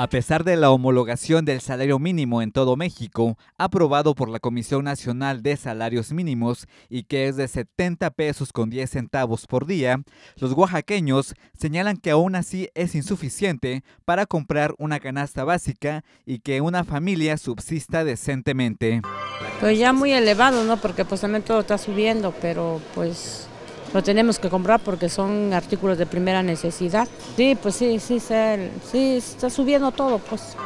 A pesar de la homologación del salario mínimo en todo México, aprobado por la Comisión Nacional de Salarios Mínimos y que es de 70 pesos con 10 centavos por día, los oaxaqueños señalan que aún así es insuficiente para comprar una canasta básica y que una familia subsista decentemente. Pues ya muy elevado, ¿no? Porque pues también todo está subiendo, pero pues lo tenemos que comprar porque son artículos de primera necesidad. Sí, pues sí, sí, está subiendo todo, pues.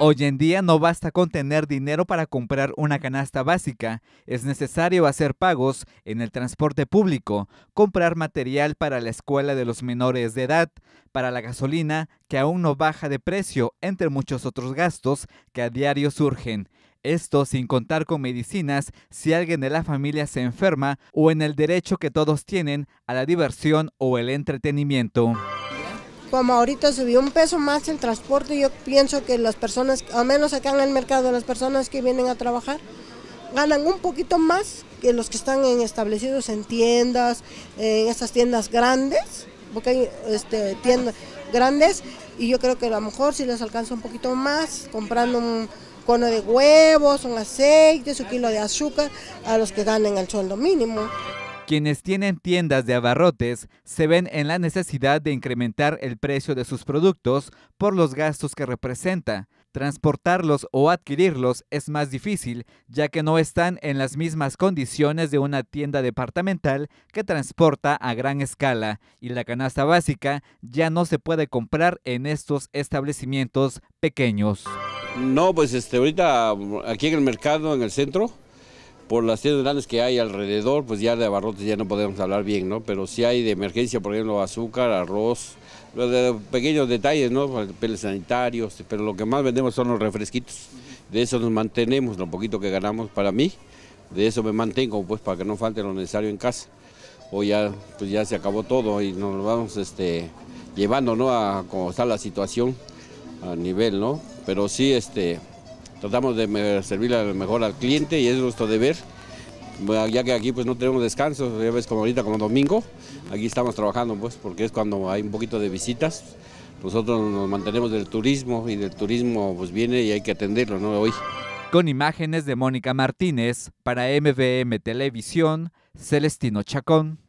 Hoy en día no basta con tener dinero para comprar una canasta básica, es necesario hacer pagos en el transporte público, comprar material para la escuela de los menores de edad, para la gasolina, que aún no baja de precio, entre muchos otros gastos que a diario surgen. Esto sin contar con medicinas si alguien de la familia se enferma o en el derecho que todos tienen a la diversión o el entretenimiento. Como ahorita subió un peso más el transporte, yo pienso que las personas, al menos acá en el mercado, las personas que vienen a trabajar, ganan un poquito más que los que están establecidos en tiendas, en esas tiendas grandes, porque hay este, tiendas grandes, y yo creo que a lo mejor si les alcanza un poquito más comprando un cono de huevos, un aceite, su kilo de azúcar a los que ganan el sueldo mínimo. Quienes tienen tiendas de abarrotes se ven en la necesidad de incrementar el precio de sus productos por los gastos que representa. Transportarlos o adquirirlos es más difícil, ya que no están en las mismas condiciones de una tienda departamental que transporta a gran escala, y la canasta básica ya no se puede comprar en estos establecimientos pequeños. No, pues este, ahorita aquí en el mercado, en el centro, por las tiendas grandes que hay alrededor, pues ya de abarrotes ya no podemos hablar bien, ¿no? Pero si hay de emergencia, por ejemplo, azúcar, arroz, pequeños detalles, ¿no? Papeles pues, sanitarios, pero lo que más vendemos son los refresquitos. De eso nos mantenemos, lo poquito que ganamos para mí, de eso me mantengo, pues para que no falte lo necesario en casa. O ya, pues ya se acabó todo y nos vamos este, llevando, ¿no? A cómo está la situación a nivel, ¿no? pero sí este, tratamos de servirle mejor al cliente y es gusto de ver, ya que aquí pues no tenemos descanso, ya ves como ahorita como domingo, aquí estamos trabajando pues porque es cuando hay un poquito de visitas, nosotros nos mantenemos del turismo y del turismo pues viene y hay que atenderlo, ¿no? Hoy. Con imágenes de Mónica Martínez para MVM Televisión, Celestino Chacón.